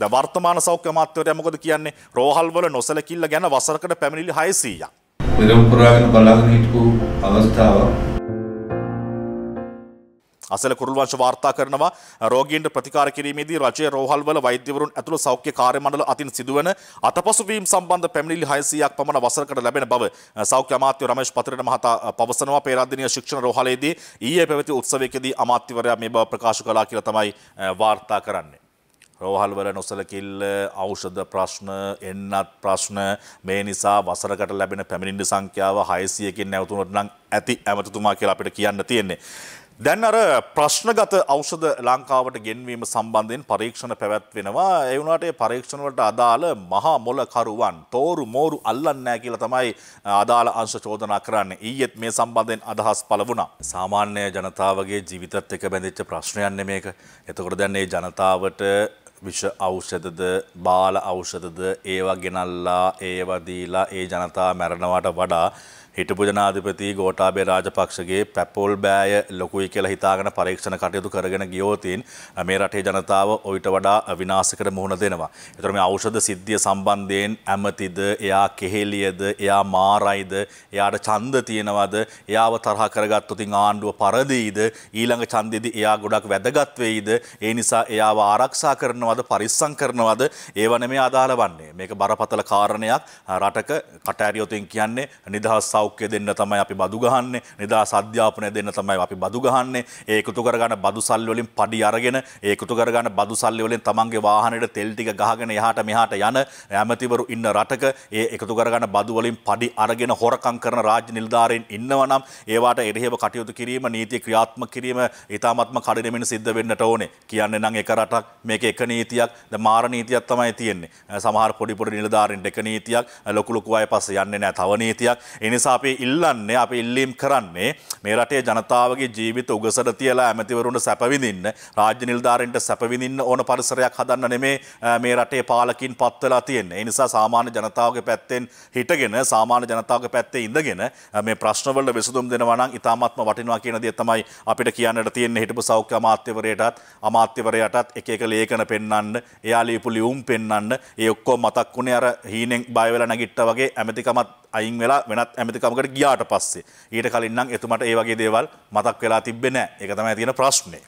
ද වර්තමාන සෞඛ්‍ය අමාත්‍යවරයා මොකද කියන්නේ රෝහල්වල නොසලකිල්ල ගැන වසරකට පැමිණිලි 600ක්. මෙලොව පුරාගෙන බලාගෙන හිටපු අවස්ථාවක් අසල කුරුල්වංශ වාර්තා කරනවා රෝගීන්ට ප්‍රතිකාර කිරීමේදී රජයේ රෝහල්වල වෛද්‍යවරුන් ඇතුළු සෞඛ්‍ය කාර්ය මණ්ඩල අතින් සිදුවන අතපසුවීම් සම්බන්ධ පැමිණිලි 600ක් පමණ වසරකට ලැබෙන බව සෞඛ්‍ය අමාත්‍ය රමේෂ් පතිරණ මහතා පවසනවා පේරාදෙණිය ශික්ෂණ රෝහලේදී ඊයේ පැවති උත්සවයකදී අමාත්‍යවරයා මේ බව ප්‍රකාශ කළා කියලා තමයි වාර්තා කරන්නේ රෝහල්වල නොසලකිල්ල ඖෂධ ප්‍රශ්න එන්නත් ප්‍රශ්න මේ නිසා වසරකට ලැබෙන පැමිණිඩි සංඛ්‍යාව හයසියකින් නැවතුනට නම් ඇති ඇමතුතුමා කියලා අපිට කියන්න තියෙන්නේ. දැන් අර ප්‍රශ්නගත ඖෂධ ලංකාවට ගෙන්වීම සම්බන්ධයෙන් පරීක්ෂණ පැවැත්වෙනවා ඒ වුණාට ඒ පරීක්ෂණවලට අදාළ මහා මොලකරුවන් තෝරු මෝරු අල්ලන්නේ නැහැ කියලා තමයි අදාළ අංශ චෝදනා කරන්නේ. ඊයේත් මේ සම්බන්ධයෙන් අදහස් පළ වුණා. සාමාන්‍ය ජනතාවගේ ජීවිතත් එක්ක බැඳිච්ච ප්‍රශ්නයක් මේක. එතකොට දැන් මේ ජනතාවට විෂ අවෂතද බාල අවෂතද ඒවා ගෙනල්ලා ඒවදීලා ඒ ජනතා මැරණවට වඩා හිටපු ජනාධිපති ගෝඨාභය රාජපක්ෂගේ පැපොල් බෑය ලොකුයි කියලා හිතාගෙන පරීක්ෂණ කටයුතු කරගෙන ගියෝතින් මේ රටේ ජනතාව ඔයිට වඩා විනාශකට මුහුණ දෙනවා. ඒතර මේ ඖෂධ සිද්ධිය සම්බන්ධයෙන් ඇමතිද එයා කෙහෙලියද එයා මාරයිද එයාට ඡන්ද තියෙනවද එයාව තරහ කරගත්තොත් ඉතින් ආණ්ඩුව පරදීද ඊළඟ ඡන්දෙදි එයා ගොඩක් වැදගත් වෙයිද ඒ නිසා එයාව ආරක්ෂා කරනවද පරිස්සම් කරනවද ඒව නෙමෙයි අදාළ වන්නේ මේක බරපතල කාරණයක් රටක කටහැරියොතින් කියන්නේ නිදහස් සෞඛ්‍ය දෙන්න තමයි අපි බදු ගහන්නේ නිදහස් අධ්‍යාපනය දෙන්න තමයි අපි බදු ගහන්නේ ඒකතු කරගන්න බදු සල්ලි වලින් පඩි අරගෙන ඒකතු කරගන්න බදු සල්ලි වලින් තමන්ගේ වාහනයට තෙල් ටික ගහගෙන එහාට මෙහාට යන ඇමතිවරු ඉන්න රටක ඒ එකතු කරගන්න බදු වලින් පඩි අරගෙන හොරකම් කරන රාජ්‍ය නිලධාරීන් ඉන්නවා නම් ඒවාට එරෙහිව කටයුතු කිරීම නීතිය ක්‍රියාත්මක කිරීම ඉතාමත්ම කඩිනමින් සිද්ධ වෙන්නට ඕනේ කියන්නේ නම් එක රටක් මේක එක නීතියක් ද මාර නීතියක් තමයි තියෙන්නේ සමහර පොඩි පොඩි නිලධාරීන් එක නීතියක් ලොකු ලොකු අය පස්සේ යන්නේ නැහැ තව නීතියක් ඒ නිසා අපි ඉල්ලන්නේ අපි ඉල්ලීම් කරන්නේ මේ රටේ ජනතාවගේ ජීවිත උගසට තියලා ඇමතිවරුන්ට සැපවිඳින්න රාජ්‍ය නිලධාරීන්ට සැපවිඳින්න ඕන පරිසරයක් හදන්න නෙමේ මේ රටේ පාලකින් පත් වෙලා තියෙන්නේ. ඒ නිසා සාමාන්‍ය ජනතාවගේ පැත්තෙන් හිටගෙන සාමාන්‍ය ජනතාවගේ පැත්තේ ඉඳගෙන මේ ප්‍රශ්නවලට විසඳුම් දෙනවා නම් ඉතාමත්ම වටිනවා කියන දේ තමයි අපිට කියන්නට තියෙන්නේ හිටපු සෞඛ්‍ය අමාත්‍යවරයටත් අමාත්‍යවරයටත් එක එක ලේඛන පෙන්වන්න, එයා ලියපු ලියුම් පෙන්වන්න, ඒ ඔක්කොම මතක් වුණේ අර හීනෙන් බය වෙලා නැගිට්ටා වගේ ඇමතිකමත් අයින් වෙලා වෙනත් ඇමති මන්ත්‍රීකමකට ගියාට පස්සේ ඊට කලින්නම් එතුමට ඒ වගේ දේවල් මතක් වෙලා තිබෙන්නේ නැහැ. ඒක තමයි තියෙන ප්‍රශ්නේ.